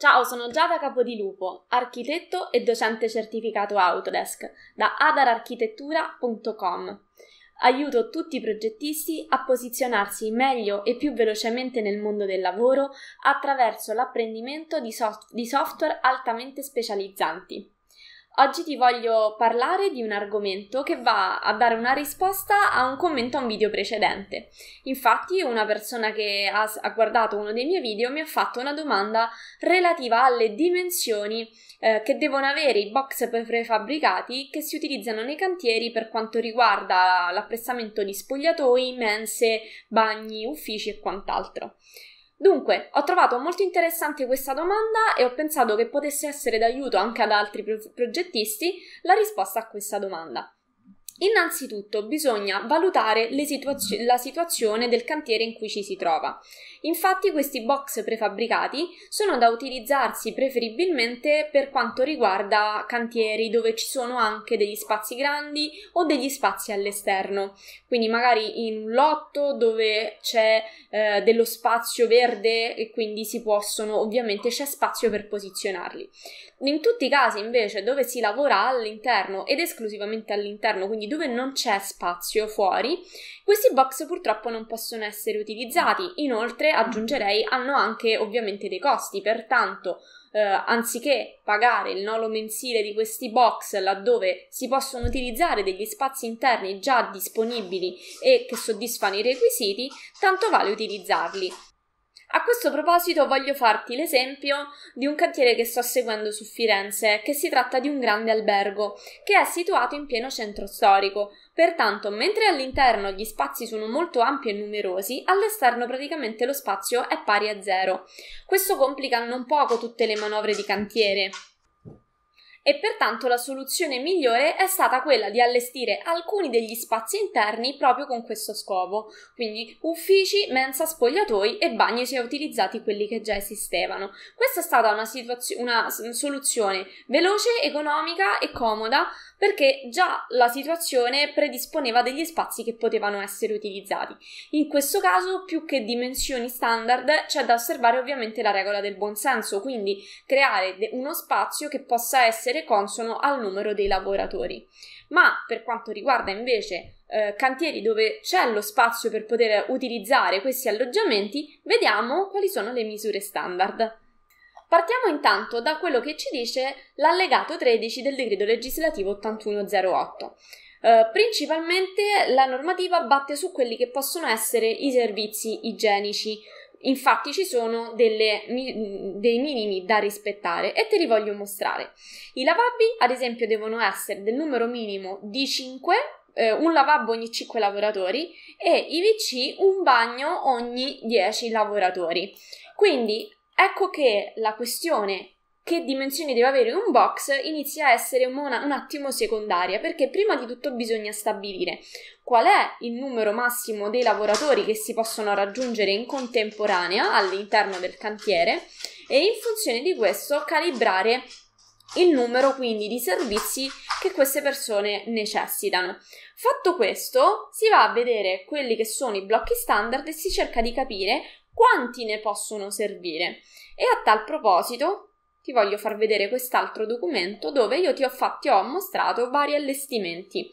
Ciao, sono Giada Capodilupo, architetto e docente certificato Autodesk da adararchitettura.com. Aiuto tutti i progettisti a posizionarsi meglio e più velocemente nel mondo del lavoro attraverso l'apprendimento di, soft- di software altamente specializzanti. Oggi ti voglio parlare di un argomento che va a dare una risposta a un commento a un video precedente. Infatti, una persona che ha, ha guardato uno dei miei video mi ha fatto una domanda relativa alle dimensioni eh, che devono avere i box prefabbricati che si utilizzano nei cantieri per quanto riguarda l'appressamento di spogliatoi, mense, bagni, uffici e quant'altro. Dunque, ho trovato molto interessante questa domanda e ho pensato che potesse essere d'aiuto anche ad altri pro- progettisti la risposta a questa domanda. Innanzitutto bisogna valutare situazio- la situazione del cantiere in cui ci si trova. Infatti questi box prefabbricati sono da utilizzarsi preferibilmente per quanto riguarda cantieri dove ci sono anche degli spazi grandi o degli spazi all'esterno. Quindi magari in un lotto dove c'è eh, dello spazio verde e quindi si possono ovviamente c'è spazio per posizionarli. In tutti i casi invece dove si lavora all'interno ed esclusivamente all'interno, quindi dove non c'è spazio fuori, questi box purtroppo non possono essere utilizzati. Inoltre aggiungerei hanno anche ovviamente dei costi, pertanto eh, anziché pagare il nolo mensile di questi box laddove si possono utilizzare degli spazi interni già disponibili e che soddisfano i requisiti, tanto vale utilizzarli. A questo proposito voglio farti l'esempio di un cantiere che sto seguendo su Firenze, che si tratta di un grande albergo, che è situato in pieno centro storico. Pertanto, mentre all'interno gli spazi sono molto ampi e numerosi, all'esterno praticamente lo spazio è pari a zero. Questo complica non poco tutte le manovre di cantiere, e pertanto la soluzione migliore è stata quella di allestire alcuni degli spazi interni proprio con questo scopo, quindi uffici, mensa, spogliatoi e bagni si è utilizzati quelli che già esistevano. Questa è stata una, situazio- una soluzione veloce, economica e comoda perché già la situazione predisponeva degli spazi che potevano essere utilizzati. In questo caso, più che dimensioni standard, c'è da osservare ovviamente la regola del buonsenso, quindi creare uno spazio che possa essere consono al numero dei lavoratori. Ma per quanto riguarda invece eh, cantieri dove c'è lo spazio per poter utilizzare questi alloggiamenti, vediamo quali sono le misure standard. Partiamo intanto da quello che ci dice l'allegato 13 del decreto legislativo 8108. Uh, eh, principalmente la normativa batte su quelli che possono essere i servizi igienici. Infatti ci sono delle, dei minimi da rispettare e te li voglio mostrare. I lavabi, ad esempio, devono essere del numero minimo di 5, eh, un lavabo ogni 5 lavoratori e i VC un bagno ogni 10 lavoratori. Quindi Ecco che la questione che dimensioni deve avere un box inizia a essere una, un attimo secondaria, perché prima di tutto bisogna stabilire qual è il numero massimo dei lavoratori che si possono raggiungere in contemporanea all'interno del cantiere e in funzione di questo calibrare il numero quindi di servizi che queste persone necessitano. Fatto questo, si va a vedere quelli che sono i blocchi standard e si cerca di capire quanti ne possono servire. E a tal proposito ti voglio far vedere quest'altro documento dove io ti ho, fatto, ti ho mostrato vari allestimenti.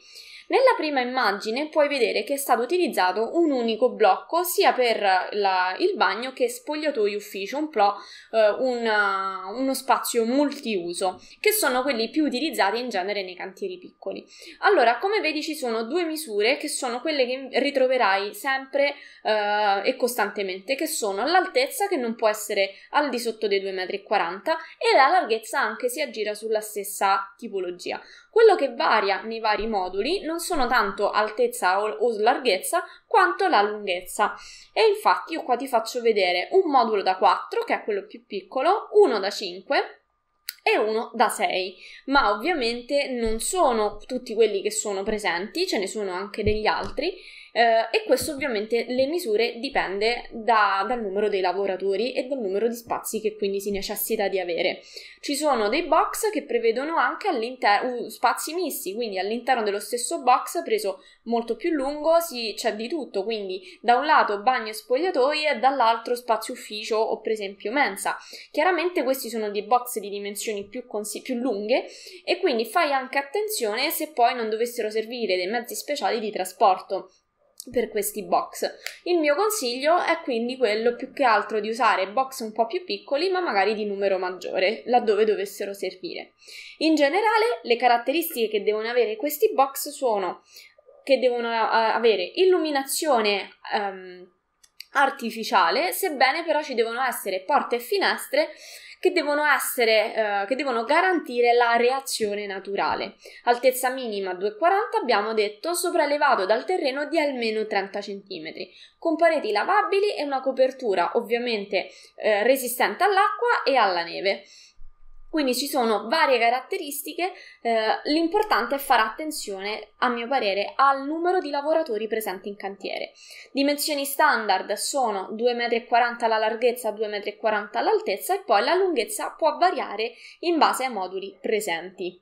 Nella prima immagine puoi vedere che è stato utilizzato un unico blocco sia per la, il bagno che spogliatoi ufficio, un po' eh, una, eh, uno spazio multiuso, che sono quelli più utilizzati in genere nei cantieri piccoli. Allora, come vedi ci sono due misure che sono quelle che ritroverai sempre eh, e costantemente, che sono l'altezza che non può essere al di sotto dei 2,40 m e la larghezza anche si aggira sulla stessa tipologia. Quello che varia nei vari moduli non non sono tanto altezza o, o larghezza quanto la lunghezza. E infatti io qua ti faccio vedere un modulo da 4, che è quello più piccolo, uno da 5 e uno da 6, ma ovviamente non sono tutti quelli che sono presenti, ce ne sono anche degli altri eh, e questo ovviamente le misure dipende da, dal numero dei lavoratori e dal numero di spazi che quindi si necessita di avere. Ci sono dei box che prevedono anche uh, spazi misti, quindi all'interno dello stesso box preso molto più lungo si, c'è di tutto, quindi da un lato bagno e spogliatoie e dall'altro spazio ufficio o per esempio mensa. Chiaramente questi sono dei box di dimensioni più, consi- più lunghe e quindi fai anche attenzione se poi non dovessero servire dei mezzi speciali di trasporto per questi box. Il mio consiglio è quindi quello più che altro di usare box un po' più piccoli ma magari di numero maggiore, laddove dovessero servire. In generale le caratteristiche che devono avere questi box sono che devono eh, avere illuminazione um, artificiale, sebbene però ci devono essere porte e finestre che devono, essere, eh, che devono garantire la reazione naturale. Altezza minima 2,40 abbiamo detto sopraelevato dal terreno di almeno 30 cm, con pareti lavabili e una copertura ovviamente eh, resistente all'acqua e alla neve. Quindi ci sono varie caratteristiche, eh, l'importante è fare attenzione, a mio parere, al numero di lavoratori presenti in cantiere. Dimensioni standard sono 2,40 m la larghezza, 2,40 m l'altezza e poi la lunghezza può variare in base ai moduli presenti.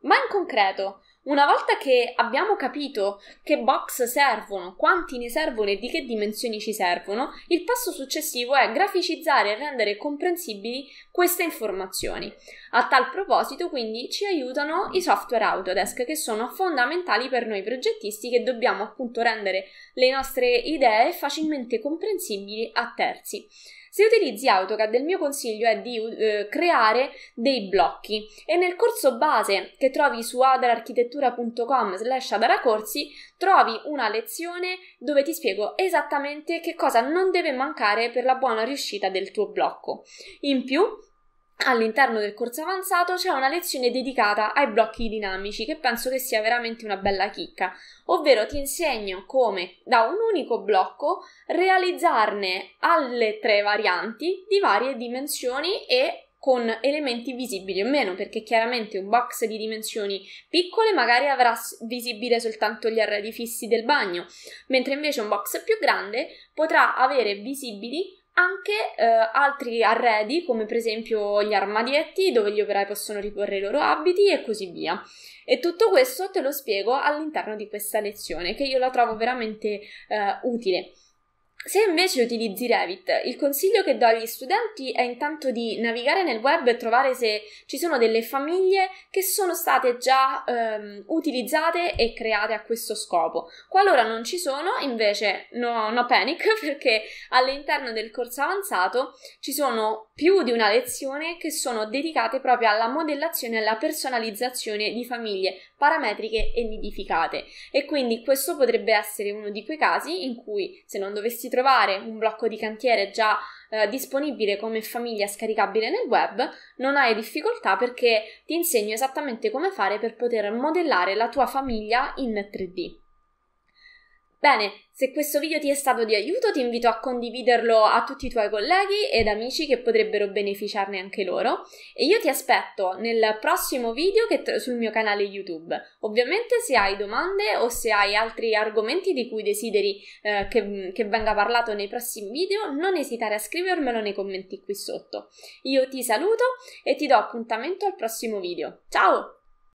Ma in concreto, una volta che abbiamo capito che box servono, quanti ne servono e di che dimensioni ci servono, il passo successivo è graficizzare e rendere comprensibili queste informazioni. A tal proposito, quindi, ci aiutano i software Autodesk che sono fondamentali per noi progettisti che dobbiamo appunto rendere le nostre idee facilmente comprensibili a terzi. Se utilizzi AutoCAD, il mio consiglio è di eh, creare dei blocchi e nel corso base che trovi su adararchitettura.com slash adaracorsi trovi una lezione dove ti spiego esattamente che cosa non deve mancare per la buona riuscita del tuo blocco. In più, all'interno del corso avanzato c'è una lezione dedicata ai blocchi dinamici che penso che sia veramente una bella chicca, ovvero ti insegno come da un unico blocco realizzarne alle tre varianti di varie dimensioni e con elementi visibili o meno, perché chiaramente un box di dimensioni piccole magari avrà visibile soltanto gli arredi fissi del bagno, mentre invece un box più grande potrà avere visibili anche eh, altri arredi, come per esempio gli armadietti, dove gli operai possono riporre i loro abiti e così via. E tutto questo te lo spiego all'interno di questa lezione, che io la trovo veramente eh, utile. Se invece utilizzi Revit, il consiglio che do agli studenti è intanto di navigare nel web e trovare se ci sono delle famiglie che sono state già ehm, utilizzate e create a questo scopo. Qualora non ci sono, invece no, no panic, perché all'interno del corso avanzato ci sono più di una lezione che sono dedicate proprio alla modellazione e alla personalizzazione di famiglie parametriche e nidificate e quindi questo potrebbe essere uno di quei casi in cui se non dovessi trovare un blocco di cantiere già eh, disponibile come famiglia scaricabile nel web, non hai difficoltà perché ti insegno esattamente come fare per poter modellare la tua famiglia in 3D. Bene, se questo video ti è stato di aiuto ti invito a condividerlo a tutti i tuoi colleghi ed amici che potrebbero beneficiarne anche loro e io ti aspetto nel prossimo video tro- sul mio canale YouTube. Ovviamente se hai domande o se hai altri argomenti di cui desideri eh, che, che venga parlato nei prossimi video non esitare a scrivermelo nei commenti qui sotto. Io ti saluto e ti do appuntamento al prossimo video. Ciao!